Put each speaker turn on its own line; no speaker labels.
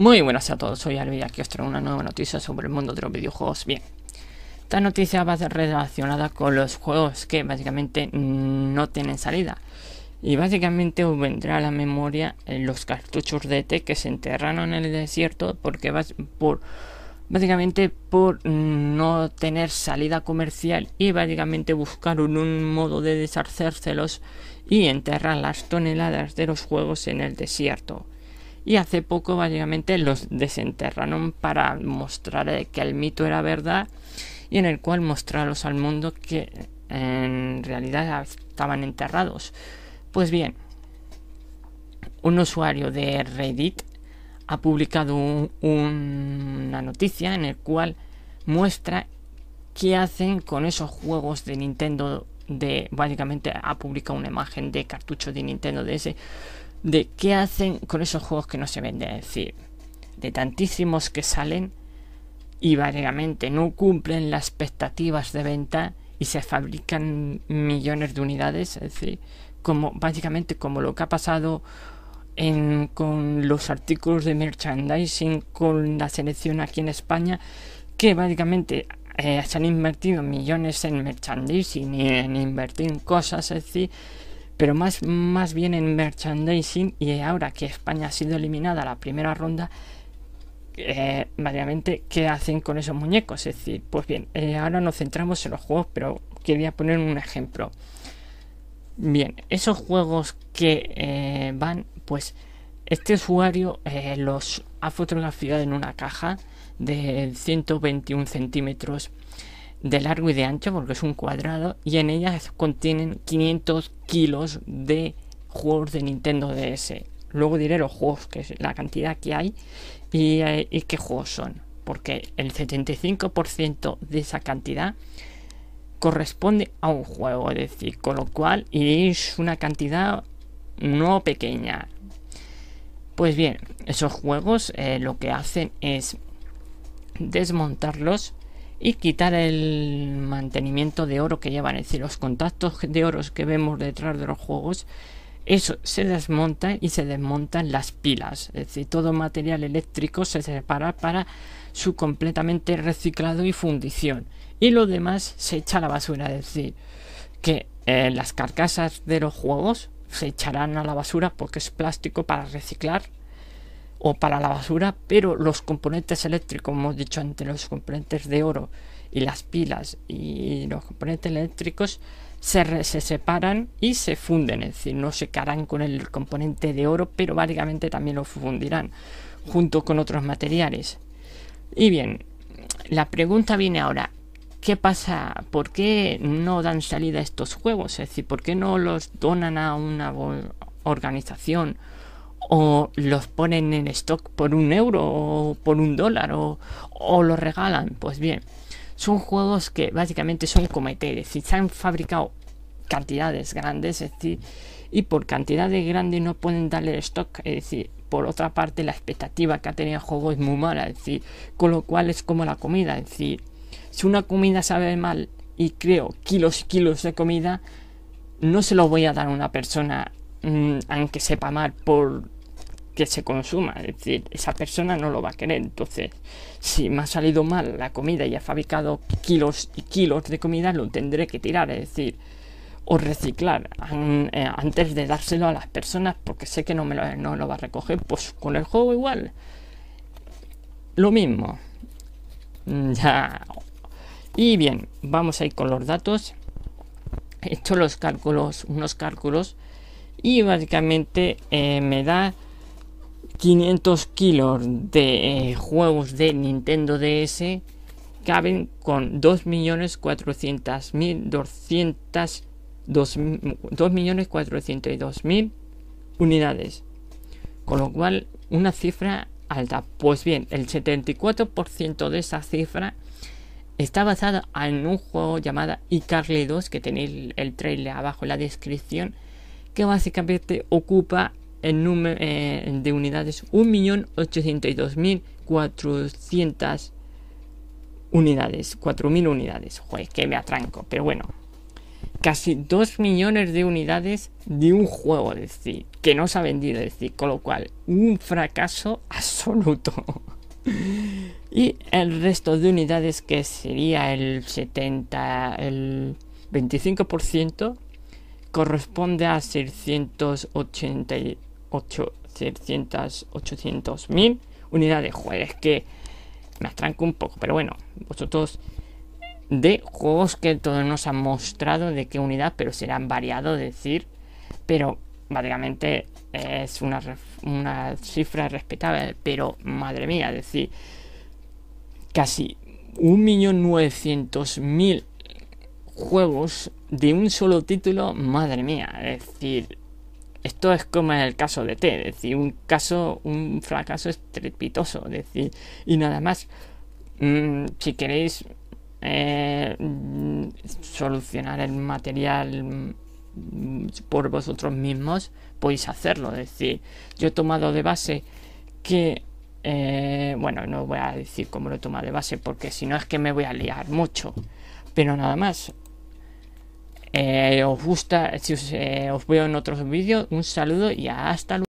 Muy buenas a todos, soy Alvia y aquí os traigo una nueva noticia sobre el mundo de los videojuegos. Bien, esta noticia va a ser relacionada con los juegos que básicamente no tienen salida. Y básicamente os vendrá a la memoria eh, los cartuchos de e t que se enterraron en el desierto porque por básicamente por no tener salida comercial y básicamente buscaron un modo de deshacérselos y enterrar las toneladas de los juegos en el desierto y hace poco básicamente los desenterraron para mostrar eh, que el mito era verdad y en el cual mostrarlos al mundo que en realidad estaban enterrados. Pues bien, un usuario de Reddit ha publicado una noticia en el cual muestra qué hacen con esos juegos de Nintendo de básicamente ha publicado una imagen de cartucho de Nintendo DS de qué hacen con esos juegos que no se venden. Es decir, de tantísimos que salen y básicamente no cumplen las expectativas de venta y se fabrican millones de unidades. Es decir, como, básicamente como lo que ha pasado en, con los artículos de merchandising, con la selección aquí en España, que básicamente eh, se han invertido millones en merchandising y en invertir en cosas, es decir, pero más, más bien en merchandising y ahora que España ha sido eliminada la primera ronda, eh, básicamente, ¿qué hacen con esos muñecos? Es decir, pues bien, eh, ahora nos centramos en los juegos, pero quería poner un ejemplo. Bien, esos juegos que eh, van, pues este usuario los ha fotografiado en una caja de 121 centímetros de largo y de ancho porque es un cuadrado y en ellas contienen 500 kilos de juegos de Nintendo DS. Luego diré los juegos, que es la cantidad que hay y, eh, qué juegos son. Porque el 75% de esa cantidad corresponde a un juego, es decir, con lo cual es una cantidad no pequeña. Pues bien, esos juegos eh, lo que hacen es desmontarlos y quitar el mantenimiento de oro que llevan, es decir, los contactos de oro que vemos detrás de los juegos, eso se desmonta y se desmontan las pilas, es decir, todo material eléctrico se separa para su completamente reciclado y fundición, y lo demás se echa a la basura, es decir, que eh, las carcasas de los juegos se echarán a la basura porque es plástico para reciclar o para la basura, pero los componentes eléctricos, como hemos dicho antes, los componentes de oro y las pilas y los componentes eléctricos se, separan y se funden, es decir, no se quedarán con el componente de oro, pero básicamente también lo fundirán junto con otros materiales. Y bien, la pregunta viene ahora, ¿qué pasa? ¿Por qué no dan salida a estos juegos? Es decir, ¿por qué no los donan a una organización? o los ponen en stock por un euro o por un dólar o, o los regalan. Pues bien, son juegos que básicamente son cometeres. es decir, se han fabricado cantidades grandes, y por cantidades grandes no pueden darle stock, es decir, por otra parte la expectativa que ha tenido el juego es muy mala, es decir, con lo cual es como la comida, es decir, si una comida sabe mal y creo kilos y kilos de comida, no se lo voy a dar a una persona Mm, aunque sepa mal por que se consuma, es decir, esa persona no lo va a querer. Entonces, si me ha salido mal la comida y ha fabricado kilos y kilos de comida, lo tendré que tirar, es decir, o reciclar eh, antes de dárselo a las personas porque sé que no me lo, no lo va a recoger. Pues con el juego igual, lo mismo. Mm, ya. Y bien, vamos a ir con los datos. He hecho los cálculos, unos cálculos y básicamente eh, me da 500 kilos de eh, juegos de Nintendo DS caben con 2.402.000 unidades con lo cual una cifra alta pues bien el 74% de esa cifra Está basada en un juego llamado iCarly 2 que tenéis el trailer abajo en la descripción que básicamente ocupa el número eh, de unidades 1.802.400 unidades, 4.000 unidades. que me atranco, pero bueno. Casi 2 millones de unidades de un juego de decir que no se ha vendido, es decir, con lo cual un fracaso absoluto. y el resto de unidades que sería el 70, el 25%, corresponde a 688 600, unidades. de es que me atranco un poco, pero bueno, vosotros de juegos que todos nos han mostrado de qué unidad, pero serán variado decir, pero básicamente es una, una cifra respetable, pero madre mía, decir, casi 1.900.000 juegos de un solo título, madre mía, es decir, esto es como en el caso de T, es decir, un caso, un fracaso estrepitoso, es decir, y nada más, mm, si queréis eh, solucionar el material mm, por vosotros mismos, podéis hacerlo, es decir, yo he tomado de base que eh, bueno, no voy a decir cómo lo toma de base porque si no es que me voy a liar mucho. Pero nada más, eh, os gusta, si eh, os, veo en otros vídeos, un saludo y hasta luego.